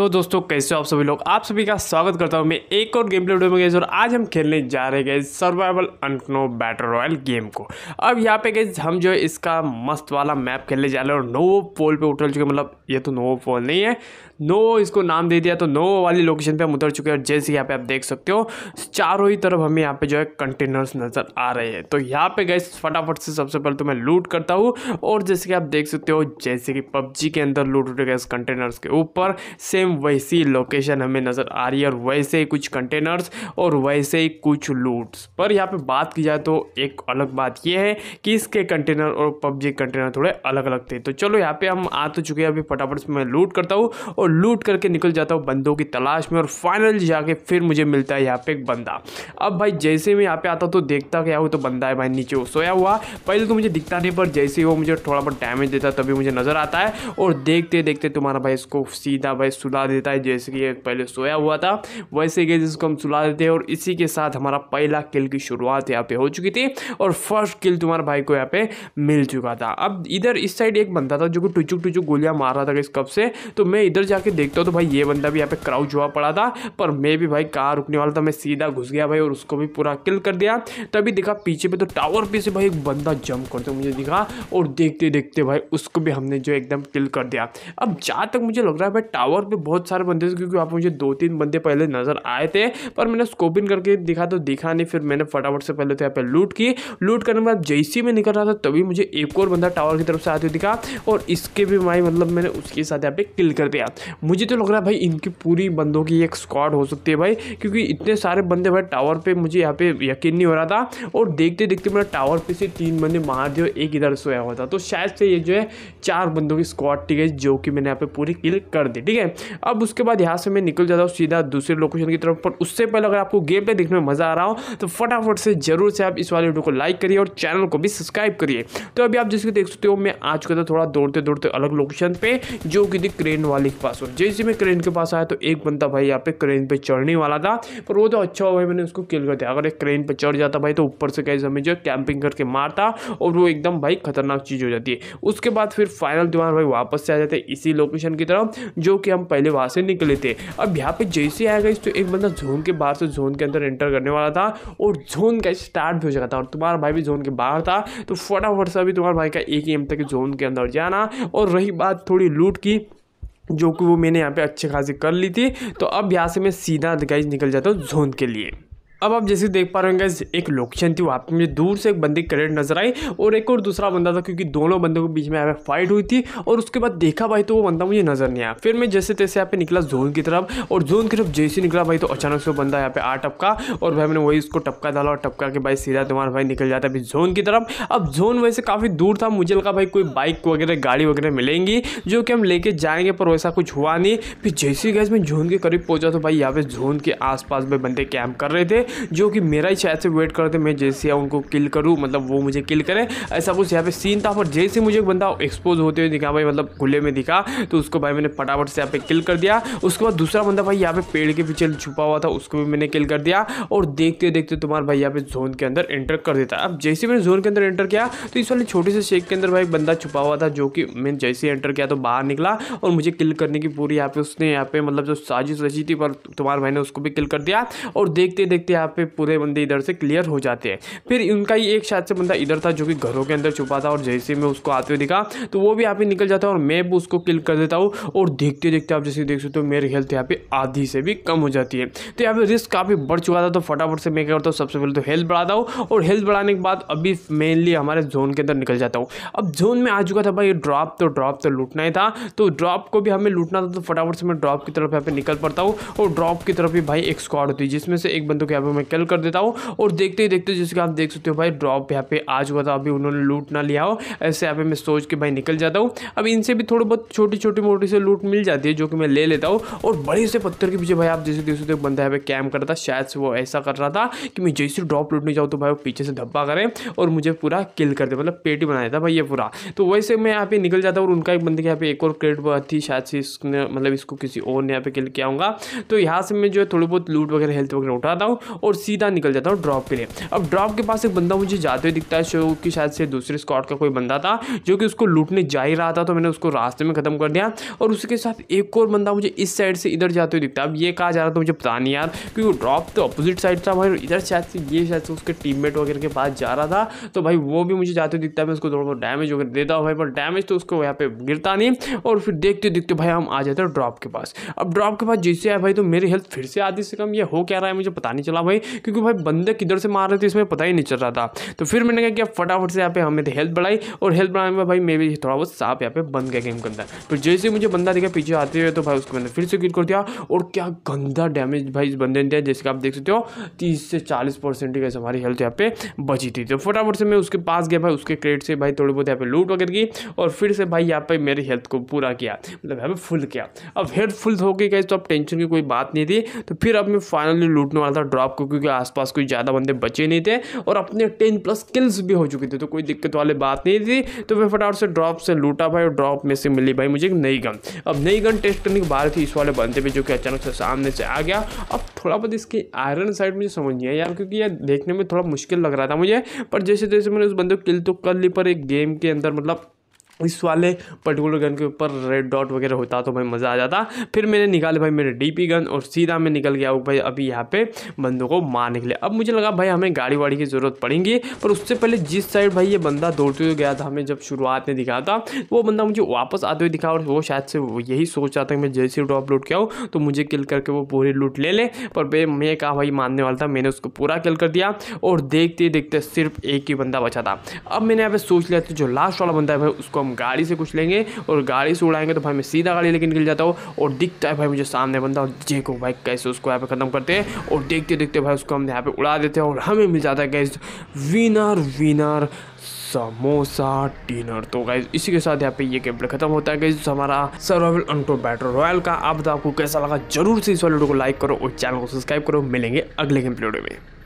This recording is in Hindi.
तो दोस्तों कैसे हो आप सभी लोग आप सभी का स्वागत करता हूं मैं एक और गेम प्ले वीडियो में गए और आज हम खेलने जा रहे गए सर्वाइवल अनकनो बैटल रॉयल गेम को अब यहाँ पे गए हम जो है इसका मस्त वाला मैप खेलने जा रहे हैं और नो पोल पे उतर चुके मतलब ये तो नो पोल नहीं है नो इसको नाम दे दिया तो नो वाली लोकेशन पर हम उतर चुके हैं और जैसे यहाँ पे आप देख सकते हो चारों ही तरफ हमें यहाँ पे जो है कंटेनर्स नज़र आ रहे हैं तो यहाँ पे गए फटाफट से सबसे पहले तो मैं लूट करता हूँ और जैसे कि आप देख सकते हो जैसे कि पबजी के अंदर लूट उठे गए कंटेनर्स के ऊपर सेम सेम वैसी लोकेशन हमें नज़र आ रही है और वैसे ही कुछ कंटेनर्स और वैसे ही कुछ लूट्स पर यहाँ पे बात की जाए तो एक अलग बात ये है कि इसके कंटेनर और पबजी कंटेनर थोड़े अलग अलग थे तो चलो यहाँ पे हम आ तो चुके हैं अभी फटाफट से मैं लूट करता हूँ और लूट करके निकल जाता हूँ बंदों की तलाश में और फाइनल जाके फिर मुझे मिलता है यहाँ पे एक बंदा अब भाई जैसे मैं यहाँ पर आता तो देखता क्या हूँ तो बंदा है भाई नीचे सोया हुआ पहले तो मुझे दिखता नहीं पर जैसे ही वो मुझे थोड़ा बहुत डैमेज देता तभी मुझे नज़र आता है और देखते देखते तुम्हारा भाई इसको सीधा भाई सुला देता है जैसे कि पहले सोया हुआ था वैसे गेज इसको हम सुला देते हैं और इसी के साथ हमारा पहला किल की शुरुआत यहाँ पे हो चुकी थी और फर्स्ट किल तुम्हारे भाई को यहाँ पे मिल चुका था अब इधर इस साइड एक बंदा था जो कि टुचुक टुचुक गोलियां मार रहा था इस कप से तो मैं इधर जाके देखता हूँ तो भाई ये बंदा भी यहाँ पे क्राउच हुआ पड़ा था पर मैं भी भाई कहाँ रुकने वाला था मैं सीधा घुस गया भाई और उसको भी पूरा किल कर दिया तभी देखा पीछे पे तो टावर पे से भाई एक बंदा जंप करते मुझे दिखा और देखते देखते भाई उसको भी हमने जो एकदम किल कर दिया अब जहाँ तक मुझे लग रहा है भाई टावर पर बहुत सारे बंदे थे क्योंकि आप मुझे दो तीन बंदे पहले नज़र आए थे पर मैंने स्कोपिंग करके दिखा तो दिखा नहीं फिर मैंने फटाफट से पहले तो यहाँ पर लूट की लूट करने के बाद जैसे ही मैं निकल रहा था तभी मुझे एक और बंदा टावर की तरफ से आते हुए दिखा और इसके भी माई मतलब मैंने उसके साथ यहाँ पे किल कर दिया मुझे तो लग रहा है भाई इनकी पूरी बंदों की एक स्क्वाड हो सकती है भाई क्योंकि इतने सारे बंदे भाई टावर पर मुझे यहाँ पे यकीन नहीं हो रहा था और देखते देखते मैंने टावर पर से तीन बंदे मार दिए एक इधर सोया हुआ था तो शायद से ये जो है चार बंदों की स्क्वाड ठीक है जो कि मैंने यहाँ पर पूरी किल कर दी ठीक है अब उसके बाद यहाँ से मैं निकल जाता हूँ सीधा दूसरे लोकेशन की तरफ पर उससे पहले अगर आपको गेम पे देखने में मज़ा आ रहा हो तो फटाफट से जरूर से आप इस वाले वीडियो को लाइक करिए और चैनल को भी सब्सक्राइब करिए तो अभी आप जिसके देख सकते हो मैं आ चुका था थोड़ा दौड़ते दौड़ते अलग लोकेशन पे जो कि थी क्रेन वाले के पास हो जैसे मैं क्रेन के पास आया तो एक बंदा भाई यहाँ पे क्रेन पे चढ़ने वाला था पर वो तो अच्छा हो भाई मैंने उसको किल कर दिया अगर एक क्रेन पर चढ़ जाता भाई तो ऊपर से कैसे हमें जो कैंपिंग करके मारता और वो एकदम भाई खतरनाक चीज़ हो जाती है उसके बाद फिर फाइनल दीवार भाई वापस से आ जाते हैं इसी लोकेशन की तरफ जो कि हम पहले पहले वहां से निकले थे अब यहाँ पे जैसे आएगा इस तो एक बंदा जोन के बाहर से जोन के अंदर एंटर करने वाला था और जोन का स्टार्ट भी हो चुका था और तुम्हारा भाई भी जोन के बाहर था तो फटाफट से अभी तुम्हारे भाई का एक ही एम तक जोन के अंदर जाना और रही बात थोड़ी लूट की जो कि वो मैंने यहाँ पे अच्छे खासे कर ली थी तो अब यहाँ से मैं सीधा गाइज निकल जाता हूँ जोन के लिए अब आप जैसे देख पा रहे होंगे एक लोकेशन थी वहाँ पे मुझे दूर से एक बंदी करेट नजर आई और एक और दूसरा बंदा था क्योंकि दोनों बंदों के बीच में यहाँ पे फाइट हुई थी और उसके बाद देखा भाई तो वो बंदा मुझे नजर नहीं आया फिर मैं जैसे तैसे यहाँ पे निकला जोन की तरफ और जोन की तरफ जैसे निकला भाई तो अचानक से बंदा यहाँ पे आ टपका और भाई मैंने वही उसको टपका डाला और टपका के भाई सीधा तुम्हारा भाई निकल जाता अभी जोन की तरफ अब जोन वैसे काफ़ी दूर था मुझे लगा भाई कोई बाइक वगैरह गाड़ी वगैरह मिलेंगी जो कि हम लेके जाएंगे पर वैसा कुछ हुआ नहीं फिर जैसे गैस मैं जोन के करीब पहुँचा तो भाई यहाँ पे जोन के आस पास बंदे कैंप कर रहे थे जो कि मेरा ही शायद से वेट करते मैं जैसे उनको किल करूँ मतलब वो मुझे किल करें ऐसा कुछ यहाँ पे सीन था पर जैसे मुझे एक बंदा एक्सपोज होते हुए दिखा भाई मतलब खुले में दिखा तो उसको भाई मैंने फटाफट से यहाँ पे किल कर दिया उसके बाद दूसरा बंदा भाई यहाँ पे पेड़ के पीछे छुपा हुआ था उसको भी मैंने किल कर दिया और देखते देखते तुम्हारा भाई यहाँ पे जोन के अंदर एंटर कर देता अब जैसे मैंने जोन के अंदर एंटर किया तो इस वाले छोटे से शेक के अंदर भाई बंदा छुपा हुआ था जो कि मैंने जैसे एंटर किया तो बाहर निकला और मुझे किल करने की पूरी यहाँ पे उसने यहाँ पे मतलब जो साजिश रची थी पर तुम्हारे भाई ने उसको भी किल कर दिया और देखते देखते यहाँ पे पूरे बंदे इधर से क्लियर हो जाते हैं फिर उनका ही एक शायद से बंदा इधर था जो कि घरों के अंदर छुपा था और जैसे मैं उसको आते हुए दिखा तो वो भी यहाँ पे निकल जाता है और मैं भी उसको किल कर देता हूँ और देखते देखते आप जैसे देख सकते हो मेरी हेल्थ यहाँ पे आधी से भी कम हो जाती है तो यहाँ पे रिस्क काफ़ी बढ़ चुका था तो फटाफट से मैं क्या करता हूँ सबसे पहले तो हेल्थ बढ़ाता हूँ और हेल्थ बढ़ाने के बाद अभी मेनली हमारे जोन के अंदर निकल जाता हूँ अब जोन में आ चुका था भाई ड्रॉप तो ड्रॉप तो लूटना ही था तो ड्रॉप को भी हमें लूटना था तो फटाफट से मैं ड्रॉप की तरफ यहाँ पे निकल पड़ता हूँ और ड्रॉप की तरफ भी भाई एक स्क्वाड होती है जिसमें से एक बंदों के यहाँ पे पे मैं कल कर देता हूँ और देखते ही देखते जैसे कि आप देख सकते हो भाई ड्रॉप यहाँ पे आज हुआ था अभी उन्होंने लूट ना लिया हो ऐसे यहाँ पे मैं सोच के भाई निकल जाता हूँ अब इनसे भी थोड़ी बहुत छोटी छोटी मोटी से लूट मिल जाती है जो कि मैं ले लेता हूँ और बड़े से पत्थर के पीछे भाई आप जैसे देख सकते हो बंदा यहाँ पे कैम कर रहा था शायद से वो ऐसा कर रहा था कि मैं जैसे ड्रॉप लूटने जाऊँ तो भाई वो पीछे से धब्बा करें और मुझे पूरा किल कर दे मतलब पेट ही बनाया था भाई ये पूरा तो वैसे मैं यहाँ पे निकल जाता हूँ और उनका एक बंदे के यहाँ पे एक और बहुत थी शायद से इसने मतलब इसको किसी और ने यहाँ पे किल किया होगा तो यहाँ से मैं जो है थोड़ी बहुत लूट वगैरह हेल्थ वगैरह उठाता हूँ और सीधा निकल जाता हूँ ड्रॉप के लिए अब ड्रॉप के पास एक बंदा मुझे जाते हुए दिखता है शो कि शायद से दूसरे स्कॉट का कोई बंदा था जो कि उसको लूटने जा ही रहा था तो मैंने उसको रास्ते में ख़त्म कर दिया और उसके साथ एक और बंदा मुझे इस साइड से इधर जाते हुए दिखता है अब ये कहा जा रहा था मुझे पता नहीं यार क्योंकि ड्रॉप तो अपोजिट साइड था भाई इधर शायद से ये शायद से उसके टीम वगैरह के पास जा रहा था तो भाई वो भी मुझे जाते हुए दिखता है मैं उसको थोड़ा बहुत डैमेज वगैरह देता हूँ भाई पर डैमेज तो उसको यहाँ पर गिरता नहीं और फिर देखते देखते भाई हम आ जाते हैं ड्रॉप के पास अब ड्रॉप के पास जैसे आए भाई तो मेरी हेल्थ फिर से आधी से कम ये हो क्या रहा है मुझे पता नहीं चला भाई क्योंकि भाई बंदे किधर से मार रहे थे इसमें पता ही नहीं चल रहा था तो फिर मैंने कहा कि अब फटाफट से यहाँ पे हमें हेल्थ बढ़ाई और हेल्थ बढ़ाने में भाई मैं भी थोड़ा बहुत साफ यहाँ पे बंद गया गेम के अंदर फिर तो जैसे मुझे बंदा दिखा पीछे आते हुए तो भाई उसको मैंने फिर से गिर कर दिया और क्या गंदा डैमेज भाई इस बंदे ने दिया जैसे कि आप देख सकते हो तीस से चालीस परसेंट की हमारी हेल्थ यहाँ पे बची थी तो फटाफट से मैं उसके पास गया भाई उसके क्रेट से भाई थोड़ी बहुत यहाँ पे लूट वगैरह की और फिर से भाई यहाँ पे मेरी हेल्थ को पूरा किया मतलब यहाँ पे फुल किया अब हेल्थ फुल हो गई गई तो अब टेंशन की कोई बात नहीं थी तो फिर अब मैं फाइनली लूटने वाला था ड्रॉप आपको क्योंकि आसपास कोई ज़्यादा बंदे बचे नहीं थे और अपने टेन प्लस किल्स भी हो चुके थे तो कोई दिक्कत वाली बात नहीं थी तो मैं फटाफट से ड्रॉप से लूटा भाई और ड्रॉप में से मिली भाई मुझे एक नई गन अब नई गन टेस्ट करने के बाद थी इस वाले बंदे पर जो कि अचानक से सामने से आ गया अब थोड़ा बहुत इसकी आयरन साइड मुझे समझ नहीं आया यार क्योंकि यह देखने में थोड़ा मुश्किल लग रहा था मुझे पर जैसे जैसे मैंने उस बंदे को किल तो कर ली पर एक गेम के अंदर मतलब इस वाले पर्टिकुलर गन के ऊपर रेड डॉट वगैरह होता तो भाई मज़ा आ जाता फिर मैंने निकाले भाई मेरे डीपी गन और सीधा मैं निकल गया हूँ भाई अभी यहाँ पे बंदों को मारने के लिए अब मुझे लगा भाई हमें गाड़ी वाड़ी की ज़रूरत पड़ेगी पर उससे पहले जिस साइड भाई ये बंदा दौड़ते हुए गया था हमें जब शुरुआत में दिखा था वो बंदा मुझे वापस आते हुए दिखा और वो शायद से यही सोच रहा था कि मैं जैसे ड्रॉप लूट के आऊँ तो मुझे किल करके वो पूरी लूट ले लें पर मैं कहा भाई मानने वाला था मैंने उसको पूरा किल कर दिया और देखते देखते सिर्फ एक ही बंदा बचा था अब मैंने यहाँ पर सोच लिया था जो लास्ट वाला बंदा है भाई उसको हम गाड़ी से कुछ लेंगे और गाड़ी से उड़ाएंगे तो भाई मैं सीधा गाड़ी लेकर निकल जाता हूँ और दिखता है भाई मुझे सामने बंदा और देखो भाई कैसे उसको यहाँ पे ख़त्म करते हैं और देखते देखते भाई उसको हम यहाँ पे उड़ा देते हैं और हमें मिल जाता है guess winner winner samosa dinner तो गाइज इसी के साथ यहाँ पे ये गेम खत्म होता है गाइज हमारा सर्वाइवल अंटो बैटल रॉयल का आप तो आपको कैसा लगा जरूर से इस वीडियो को लाइक करो और चैनल को सब्सक्राइब करो मिलेंगे अगले गेम प्ले में